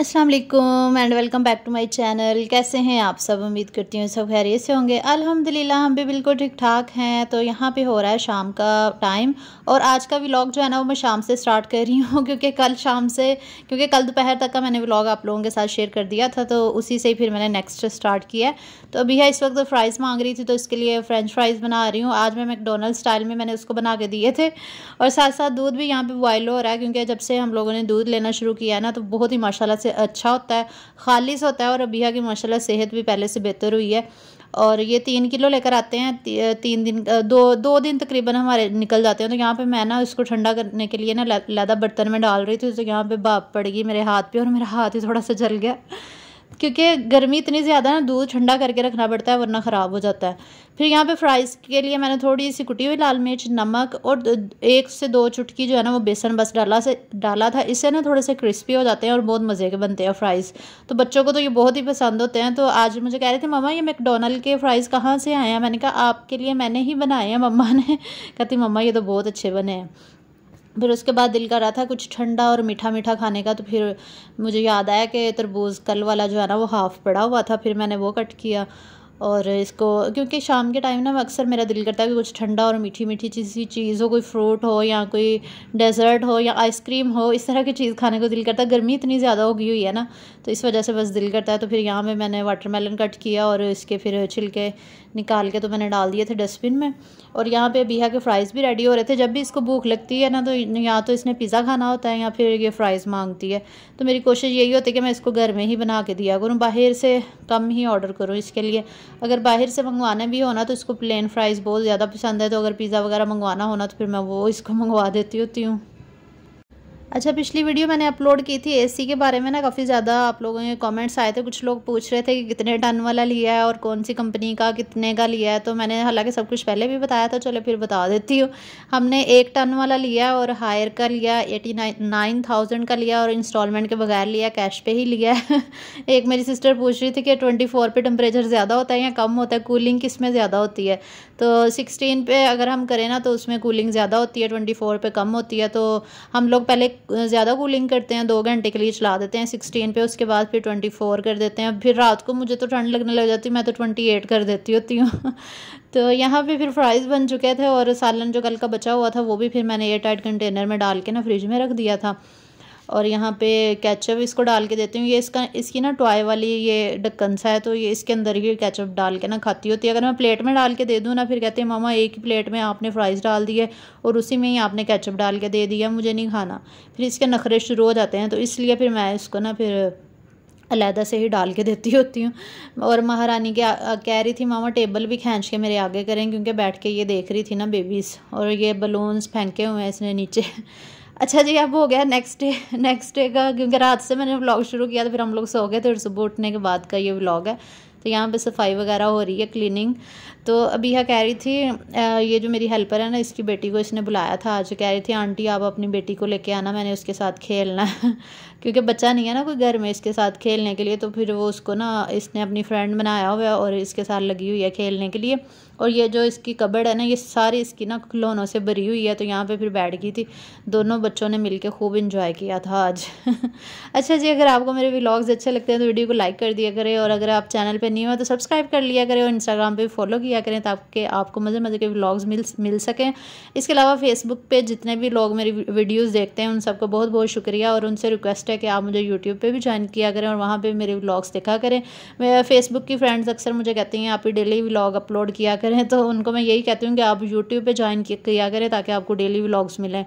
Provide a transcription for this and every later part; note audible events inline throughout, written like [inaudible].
अस्सलाम वालेकुम and welcome back to my channel कैसे हैं आप सब उम्मीद करती हूँ सब खैरियत से होंगे अल्हम्दुलिल्लाह हम भी बिल्कुल ठीक ठाक हैं तो यहाँ पे हो रहा है शाम का टाइम और आज का व्लॉग जो है ना वो मैं शाम से स्टार्ट कर रही हूँ [laughs] क्योंकि कल शाम से क्योंकि कल दोपहर तक का मैंने व्लॉग आप लोगों के साथ शेयर कर दिया था तो उसी से ही फिर मैंने नेक्स्ट स्टार्ट किया तो अभी है इस वक्त तो फ्राइज़ मांग रही थी तो इसके लिए फ़्रेंच फ्राइज़ बना रही हूँ आज मैं मैकडोनल्ड स्टाइल में मैंने उसको बना के दिए थे और साथ साथ दूध भी यहाँ पर बॉयल हो रहा है क्योंकि जब से हम लोगों ने दूध लेना शुरू किया है ना तो बहुत ही माशाला से से अच्छा होता है खालिश होता है और अबिया की माशाल्लाह सेहत भी पहले से बेहतर हुई है और ये तीन किलो लेकर आते हैं तीन दिन दो दो दिन तकरीबन हमारे निकल जाते हैं तो यहाँ पे मैं ना इसको ठंडा करने के लिए ना लैदा बर्तन में डाल रही थी तो यहाँ पे बाप पड़ गई मेरे हाथ पे और मेरा हाथ ही थोड़ा सा जल गया क्योंकि गर्मी इतनी ज़्यादा ना दूध ठंडा करके रखना पड़ता है वरना ख़राब हो जाता है फिर यहाँ पे फ्राइज़ के लिए मैंने थोड़ी सी कुटी हुई लाल मिर्च नमक और एक से दो चुटकी जो है ना वो बेसन बस डाला से डाला था इससे ना थोड़े से क्रिस्पी हो जाते हैं और बहुत मज़े के बनते हैं फ्राइज़ तो बच्चों को तो ये बहुत ही पसंद होते हैं तो आज मुझे कह रहे थे मम्मा ये मैकडोनल्ड के फ़्राइज़ कहाँ से आए हैं मैंने कहा आपके लिए मैंने ही बनाए हैं मम्मा ने [laughs] कहती मम्मा ये तो बहुत अच्छे बने हैं फिर उसके बाद दिल कर रहा था कुछ ठंडा और मीठा मीठा खाने का तो फिर मुझे याद आया कि तरबूज कल वाला जो है ना वो हाफ़ पड़ा हुआ था फिर मैंने वो कट किया और इसको क्योंकि शाम के टाइम ना अक्सर मेरा दिल करता है कि कुछ ठंडा और मीठी मीठी किसी चीज़ हो कोई फ्रूट हो या कोई डेजर्ट हो या आइसक्रीम हो इस तरह की चीज़ खाने को दिल करता है गर्मी इतनी ज़्यादा हो गई हुई है ना तो इस वजह से बस दिल करता है तो फिर यहाँ पर मैंने वाटरमेलन कट किया और इसके फिर छिलके निकाल के तो मैंने डाल दिए थे डस्टबिन में और यहाँ पर बिहा के फ्राइज़ भी रेडी हो रहे थे जब भी इसको भूख लगती है ना तो या तो इसने पिज़्ज़ा खाना होता है या फिर ये फ्राइज़ मांगती है तो मेरी कोशिश यही होती है कि मैं इसको घर में ही बना के दिया करूँ बाहर से कम ही ऑर्डर करूँ इसके लिए अगर बाहर से मंगवाना भी होना तो इसको प्लेन फ्राइज़ बहुत ज़्यादा पसंद है तो अगर पिज़्ज़ा वगैरह मंगवाना होना तो फिर मैं वो इसको [laughs] मंगवा देती होती हूँ अच्छा पिछली वीडियो मैंने अपलोड की थी एसी के बारे में ना काफ़ी ज़्यादा आप लोगों के कमेंट्स आए थे कुछ लोग पूछ रहे थे कि कितने टन वाला लिया है और कौन सी कंपनी का कितने का लिया है तो मैंने हालांकि सब कुछ पहले भी बताया था चलो फिर बता देती हूँ हमने एक टन वाला लिया और हायर का लिया एटी नाइन थाउजेंड का लिया और इंस्टॉलमेंट के बगैर लिया कैश पे ही लिया है [laughs] एक मेरी सिस्टर पूछ रही थी कि ट्वेंटी फोर पे टेम्परेचर ज़्यादा होता है या कम होता है कूलिंग किस में ज़्यादा होती है तो सिक्सटीन पे अगर हम करें ना तो उसमें कूलिंग ज़्यादा होती है ट्वेंटी फोर कम होती है तो हम लोग पहले ज़्यादा कूलिंग करते हैं दो घंटे के लिए चला देते हैं सिक्सटीन पे उसके बाद फिर ट्वेंटी फोर कर देते हैं फिर रात को मुझे तो ठंड लगने लग जाती है मैं तो ट्वेंटी एट कर देती होती हूँ [laughs] तो यहाँ पे फिर फ्राइज़ बन चुके थे और सालन जो कल का बचा हुआ था वो भी फिर मैंने एयर टाइट कंटेनर में डाल के ना फ्रिज में रख दिया था और यहाँ पे केचप इसको डाल के देती हूँ ये इसका इसकी ना टॉय वाली ये ढक्कन सा है तो ये इसके अंदर ही केचप डाल के ना खाती होती तो है अगर मैं प्लेट में डाल के दे दूँ ना फिर कहते हैं मामा एक ही प्लेट में आपने फ्राइज़ डाल दिए और उसी में ही आपने केचप डाल के दे दिया मुझे नहीं खाना फिर इसके नखरे शुरू हो जाते हैं तो इसलिए फिर मैं इसको ना फिर अलहदा से ही डाल के देती होती हूँ और महारानी के कह रही थी मामा टेबल भी खींच के मेरे आगे करें क्योंकि बैठ के ये देख रही थी ना बेबीज़ और ये बलून्स फेंके हुए हैं इसने नीचे अच्छा जी अब हो गया नेक्स्ट डे नेक्स्ट डे का क्योंकि रात से मैंने व्लॉग शुरू किया तो फिर हम लोग सो गए थे सुबह उठने के बाद का ये व्लॉग है तो यहाँ पे सफाई वगैरह हो रही है क्लीनिंग तो अभी यह कह रही थी ये जो मेरी हेल्पर है ना इसकी बेटी को इसने बुलाया था आज कह रही थी आंटी आप अपनी बेटी को लेके आना मैंने उसके साथ खेलना है क्योंकि बच्चा नहीं है ना कोई घर में इसके साथ खेलने के लिए तो फिर वो उसको ना इसने अपनी फ्रेंड बनाया हुआ है और इसके साथ लगी हुई है खेलने के लिए और ये जो इसकी कबड़ है ना ये सारी इसकी ना खिलौनों से भरी हुई है तो यहाँ पे फिर बैठ गई थी दोनों बच्चों ने के खूब इंजॉय किया था आज [laughs] अच्छा जी अगर आपको मेरे व्लॉग्स अच्छे लगते हैं तो वीडियो को लाइक कर दिया करें और अगर आप चैनल पर नहीं हो तो सब्सक्राइब कर लिया करें और इंस्टाग्राम पर फॉलो किया करें ताकि आपको मज़े मज़े के व्लॉग्स मिल मिल सकें इसके अलावा फेसबुक पर जितने भी लोग मेरी वीडियोज़ देखते हैं उन सबको बहुत बहुत शुक्रिया और उनसे रिक्वेस्ट रिक्वेस्ट है कि आप मुझे यूट्यूब पर भी ज्वाइन किया करें और वहाँ पर मेरे ब्लॉग्स देखा करें मैं फेसबुक की फ्रेंड्स अक्सर मुझे कहती हैं आप ही डेली व्लॉग अपलोड किया करें तो उनको मैं यही कहती हूँ कि आप यूट्यूब पर ज्वाइन किया करें ताकि आपको डेली व्लॉग्स मिलें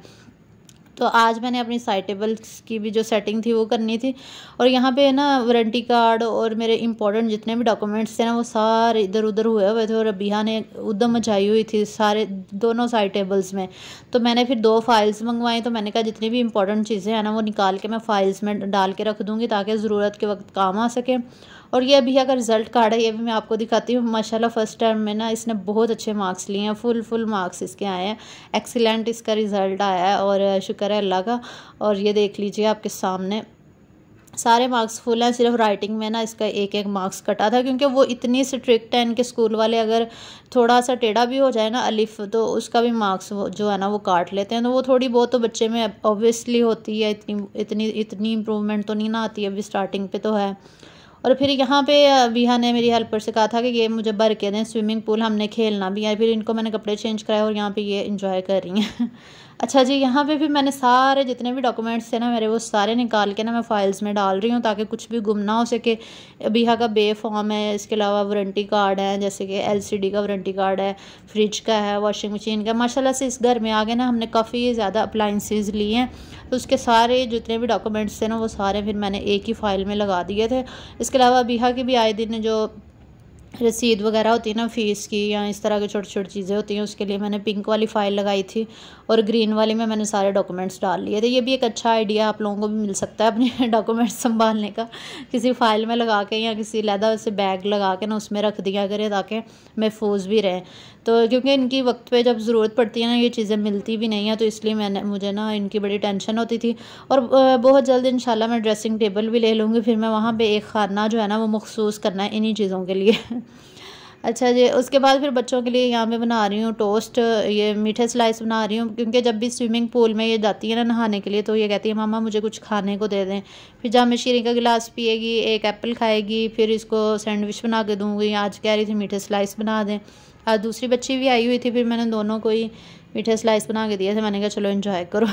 तो आज मैंने अपनी साइड टेबल्स की भी जो सेटिंग थी वो करनी थी और यहाँ पे है ना वारंटी कार्ड और मेरे इंपॉर्टेंट जितने भी डॉक्यूमेंट्स थे ना वो सारे इधर उधर हुए हुए थे और अबिया ने उदम मचाई हुई थी सारे दोनों साइड टेबल्स में तो मैंने फिर दो फाइल्स मंगवाई तो मैंने कहा जितनी भी इंपॉर्टेंट चीज़ें हैं ना वो निकाल के मैं फाइल्स में डाल के रख दूँगी ताकि ज़रूरत के वक्त काम आ सके और ये अभी का रिज़ल्ट कार्ड है ये भी मैं आपको दिखाती हूँ माशाला फ़र्स्ट टर्म में ना इसने बहुत अच्छे मार्क्स लिए हैं फुल फुल मार्क्स इसके आए हैं एक्सीलेंट इसका रिज़ल्ट आया है और शुक्र है अल्लाह का और ये देख लीजिए आपके सामने सारे मार्क्स फुल हैं सिर्फ राइटिंग में ना इसका एक एक मार्क्स कटा था क्योंकि वो इतनी स्ट्रिक्ट है इनके स्कूल वाले अगर थोड़ा सा टेढ़ा भी हो जाए ना अलिफ तो उसका भी मार्क्स जो है ना वो काट लेते हैं तो वो थोड़ी बहुत तो बच्चे में ऑब्वियसली होती है इतनी इतनी इतनी इम्प्रूवमेंट तो नहीं ना आती अभी स्टार्टिंग पे तो है और फिर यहाँ पे बिहा ने मेरी हेल्पर से कहा था कि ये मुझे भर के दें स्विमिंग पूल हमने खेलना भी है फिर इनको मैंने कपड़े चेंज कराए और यहाँ पे ये इंजॉय कर रही हैं अच्छा जी यहाँ पे भी मैंने सारे जितने भी डॉक्यूमेंट्स थे ना मेरे वो सारे निकाल के ना मैं फ़ाइल्स में डाल रही हूँ ताकि कुछ भी गुम ना हो सके यहाँ का बे फॉर्म है इसके अलावा वारंटी कार्ड है जैसे कि एलसीडी का वारंटी कार्ड है फ्रिज का है वॉशिंग मशीन का माशाल्लाह से इस घर में आगे ना हमने काफ़ी ज़्यादा अप्लाइंसिस लिए हैं तो उसके सारे जितने भी डॉक्यूमेंट्स थे ना वो सारे फिर मैंने एक ही फ़ाइल में लगा दिए थे इसके अलावा बीहा के भी आए दिन जो रसीद वगैरह होती है ना फ़ीस की या इस तरह की छोटी छोटी चीज़ें होती हैं उसके लिए मैंने पिंक वाली फ़ाइल लगाई थी और ग्रीन वाली में मैंने सारे डॉक्यूमेंट्स डाल लिए थे तो ये भी एक अच्छा आइडिया आप लोगों को भी मिल सकता है अपने डॉक्यूमेंट्स [laughs] संभालने का किसी फ़ाइल में लगा के या किसी लहदा से बैग लगा के ना उसमें रख दिया करें ताकि महफूज भी रहें तो क्योंकि इनकी वक्त पे जब ज़रूरत पड़ती है ना ये चीज़ें मिलती भी नहीं है तो इसलिए मैंने मुझे ना इनकी बड़ी टेंशन होती थी और बहुत जल्द इन मैं ड्रेसिंग टेबल भी ले लूँगी फिर मैं वहाँ पर एक खाना जो है ना वो मखसूस करना है इन्हीं चीज़ों के लिए [laughs] अच्छा जी उसके बाद फिर बच्चों के लिए यहाँ पे बना रही हूँ टोस्ट ये मीठे स्लाइस बना रही हूँ क्योंकि जब भी स्विमिंग पूल में ये जाती है ना नहाने के लिए तो ये कहती है मामा मुझे कुछ खाने को दे दें फिर मैं शीरें का गिलास पिएगी एक एप्पल खाएगी फिर इसको सैंडविच बना के दूँगी आज कह रही थी मीठे स्लाइस बना दें आज दूसरी बच्ची भी आई हुई थी फिर मैंने दोनों को ही मीठे स्लाइस बना के दिए थे मैंने कहा चलो इन्जॉय करो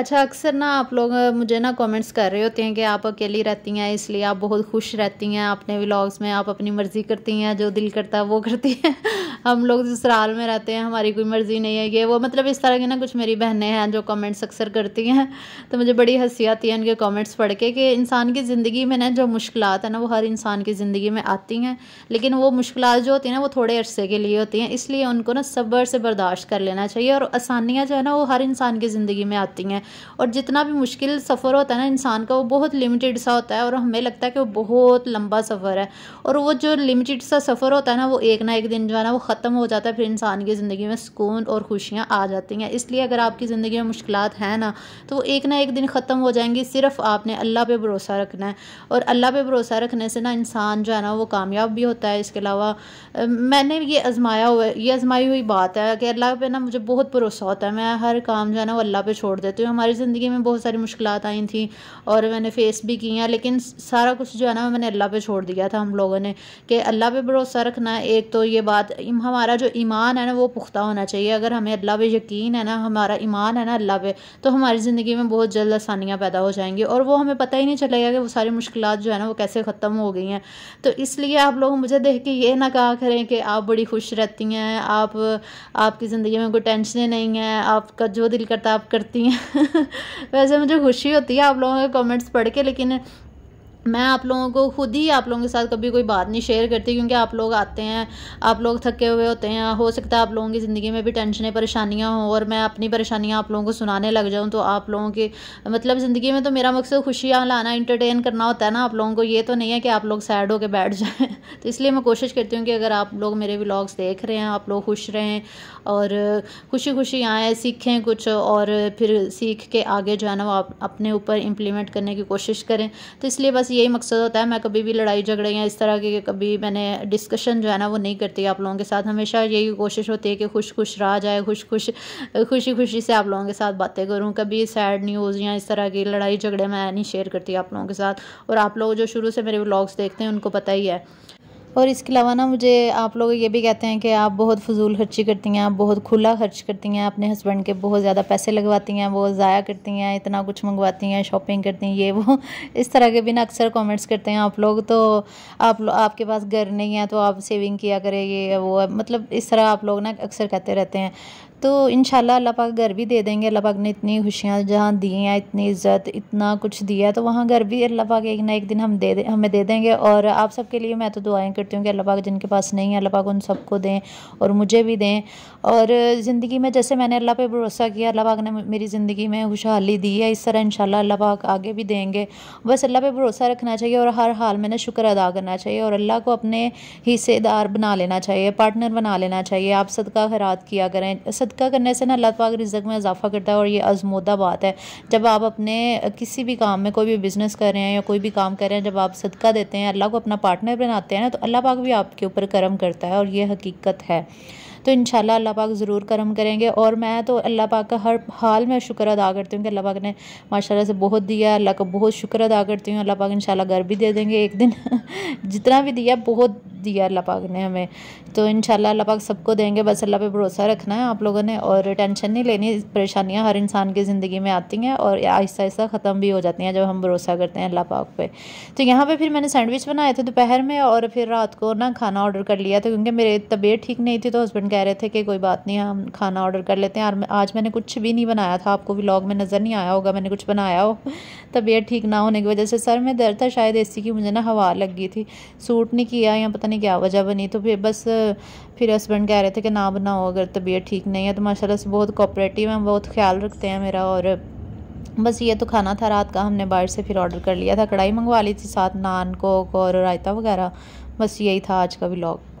अच्छा अक्सर ना आप लोग मुझे ना कमेंट्स कर रहे होते हैं कि आप अकेली रहती हैं इसलिए आप बहुत खुश रहती हैं अपने व्लॉग्स में आप अपनी मर्ज़ी करती हैं जो दिल करता है वो करती हैं [laughs] हम लोग ससुराल में रहते हैं हमारी कोई मर्ज़ी नहीं है ये वो मतलब इस तरह की ना कुछ मेरी बहनें हैं जो कमेंट्स अक्सर करती हैं [laughs] तो मुझे बड़ी हंसी आती है इनके कॉमेंट्स पढ़ के कि इंसान की ज़िंदगी में ना जो मुश्किल है ना वो हर इंसान की ज़िंदगी में आती हैं लेकिन वो मुश्किल जो होती हैं ना वो थोड़े अरसे के लिए होती हैं इसलिए उनको ना सब्र से बर्दाश्त कर लेना चाहिए और आसानियाँ जो है ना वो हर इंसान की ज़िंदगी में आती हैं हैं और जितना भी मुश्किल सफ़र होता है ना इंसान का वो बहुत लिमिटेड सा होता है और हमें लगता है कि वो बहुत लंबा सफ़र है और वो जो लिमिटेड सा सफ़र होता है ना वो एक ना एक दिन जो है ना वो ख़त्म हो जाता है फिर इंसान की ज़िंदगी में सुकून और खुशियाँ आ जाती हैं इसलिए अगर आपकी ज़िंदगी में मुश्किल हैं ना तो वो एक ना एक दिन ख़त्म हो जाएंगी सिर्फ आपने अल्लाह पर भरोसा रखना है और अल्लाह पर भरोसा रखने से ना इंसान जो है ना वो कामयाब भी होता है इसके अलावा मैंने ये आजमाया हुआ ये आजमाई हुई बात है कि अल्लाह पे ना मुझे बहुत भरोसा होता है मैं हर काम जो है ना वो अल्लाह पे छोड़ देती हूँ हमारी ज़िंदगी में बहुत सारी मुश्किल आई थी और मैंने फेस भी की हैं लेकिन सारा कुछ जो है ना मैंने अल्लाह पे छोड़ दिया था हम लोगों ने कि अल्लाह पे भरोसा रखना एक तो ये बात हमारा जो ईमान है ना वो पुख्ता होना चाहिए अगर हमें अल्लाह पे यकीन है ना हमारा ईमान है ना अल्लाह पे तो हमारी ज़िंदगी में बहुत जल्द आसानियाँ पैदा हो जाएंगी और वो हमें पता ही नहीं चलेगा कि वो सारी मुश्किल जो है ना वो कैसे ख़त्म हो गई हैं तो इसलिए आप लोग मुझे देख के ये ना कहा करें कि आप बड़ी खुश रहती हैं आप आपकी ज़िंदगी में कोई टेंशनें नहीं हैं आपका जो दिल करता आप करती हैं [laughs] वैसे मुझे खुशी होती है आप लोगों के कमेंट्स पढ़ के लेकिन मैं आप लोगों को खुद ही आप लोगों के साथ कभी कोई बात नहीं शेयर करती क्योंकि आप लोग आते हैं आप लोग थके हुए होते हैं हो सकता है आप लोगों की ज़िंदगी में भी टेंशनें परेशानियां हों और मैं अपनी परेशानियां आप लोगों को सुनाने लग जाऊं तो आप लोगों के मतलब ज़िंदगी में तो मेरा मकसद खुशियाँ लाना इंटरटेन करना होता है ना आप लोगों को ये तो नहीं है कि आप लोग सैड होकर बैठ जाएँ [laughs] तो इसलिए मैं कोशिश करती हूँ कि अगर आप लोग मेरे ब्लॉग्स देख रहे हैं आप लोग खुश रहें और खुशी खुशी आएँ सीखें कुछ और फिर सीख के आगे जो है ना वो आप अपने ऊपर इम्प्लीमेंट करने की कोशिश करें तो इसलिए बस यही मकसद होता है मैं कभी भी लड़ाई झगड़े या इस तरह के कभी मैंने डिस्कशन जो है ना वो नहीं करती आप लोगों के साथ हमेशा यही कोशिश होती है कि खुश खुश रहा जाए खुश खुश खुशी खुशी से आप लोगों के साथ बातें करूँ कभी सैड न्यूज़ या इस तरह की लड़ाई झगड़े मैं नहीं शेयर करती आप लोगों के साथ और आप लोग जो शुरू से मेरे ब्लॉग्स देखते हैं उनको पता ही है और इसके अलावा ना मुझे आप लोग ये भी कहते हैं कि आप बहुत फजूल खर्ची करती हैं आप बहुत खुला खर्च करती हैं अपने हस्बैंड के बहुत ज़्यादा पैसे लगवाती हैं वो ज़ाया करती हैं इतना कुछ मंगवाती हैं शॉपिंग करती हैं ये वो [laughs] इस तरह के भी ना अक्सर कमेंट्स करते हैं आप लोग तो आप लो, आपके पास घर नहीं है तो आप सेविंग किया करें ये वो मतलब इस तरह आप लोग ना अक्सर कहते रहते हैं तो इन अल्लाह पाक घर भी दे देंगे अल्लाह पाक ने इतनी खुशियाँ जहाँ दी हैं इतनी इज़्ज़त इतना कुछ दिया है तो वहाँ घर भी अल्लाह पाक एक ना एक दिन हम दे दे हमें दे देंगे और आप सबके लिए मैं तो दुआएं करती हूँ कि अल्लाह पाक जिनके पास नहीं है अल्लाह पाक उन सबको दें और मुझे भी दें और ज़िंदगी में जैसे मैंने अल्लाह पर भरोसा किया अल्लाह पाक ने मेरी ज़िंदगी में खुशहाली दी है इस तरह इन अल्लाह पाक आगे भी देंगे बस अल्लाह पर भरोसा रखना चाहिए और हर हाल में शुक्र अदा करना चाहिए और अल्लाह को अपने हिस्सेदार बना लेना चाहिए पार्टनर बना लेना चाहिए आप सदका खरात किया करें सद सदका करने से ना अल्लाह पाक रिजक में इजाफा करता है और ये आजमोदा बात है जब आप अपने किसी भी काम में कोई भी बिज़नेस कर रहे हैं या कोई भी काम कर रहे हैं जब आप सदका देते हैं अल्लाह को अपना पार्टनर बनाते हैं ना तो अल्लाह पाक भी आपके ऊपर करम करता है और ये हकीकत है तो इन अल्लाह पाक ज़रूर करम करेंगे और मैं तो अल्लाह पाक का हर हाल में शुक्र अदा करती हूँ कि अल्लाह पाक ने माशाल्लाह से बहुत दिया अल्लाह का बहुत शुक्र अदा करती हूँ अल्लाह पाक इन घर भी दे देंगे एक दिन [laughs] जितना भी दिया बहुत दिया अल्लाह पाक ने हमें तो इन अल्लाह पाक सबको देंगे बस अल्लाह पे भरोसा रखना है आप लोगों ने और टेंशन नहीं लेनी परेशानियाँ हर इंसान की ज़िंदगी में आती हैं और आहिस्ता आहिस्ता ख़त्म भी हो जाती हैं जब हम भरोसा करते हैं अल्लाह पाक पर तो यहाँ पर फिर मैंने सैंडविच बनाए थे दोपहर में और फिर रात को ना खाना ऑर्डर कर लिया था क्योंकि मेरी तबीयत ठीक नहीं थी तो हस्बैंड कह रहे थे कि कोई बात नहीं हम खाना ऑर्डर कर लेते हैं और आज मैंने कुछ भी नहीं बनाया था आपको व्लॉग में नज़र नहीं आया होगा मैंने कुछ बनाया हो तबीयत ठीक ना होने की वजह से सर में दर्द था शायद ए की मुझे ना हवा लग गई थी सूट नहीं किया या पता नहीं नहीं क्या वजह बनी तो फिर बस फिर हस्बैंड कह रहे थे कि ना बनाओ अगर तबीयत ठीक नहीं है तो माशाल्लाह से बहुत कोऑपरेटिव हैं बहुत ख्याल रखते हैं मेरा और बस ये तो खाना था रात का हमने बाहर से फिर ऑर्डर कर लिया था कढ़ाई मंगवा ली थी साथ नान कोक और रायता वगैरह बस यही था आज का व्लॉग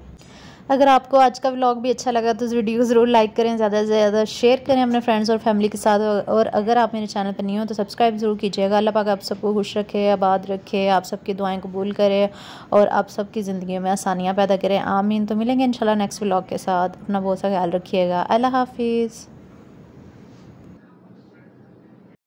अगर आपको आज का व्लॉग भी अच्छा लगा तो इस वीडियो को ज़रूर लाइक करें ज़्यादा से ज़्यादा शेयर करें अपने फ्रेंड्स और फैमिली के साथ और अगर आप मेरे चैनल पर नहीं हो तो सब्सक्राइब ज़रूर कीजिएगा अल्लाह पाक आप सबको खुश रखे आबाद रखे आप सबकी दुआएँ कबूल करे और आप सबकी ज़िंदगी में आसानियाँ पैदा करें आमीन तो मिलेंगे इंशाल्लाह नेक्स्ट व्लॉग के साथ अपना बहुत सा ख्याल रखिएगा अल्लाह हाफिज़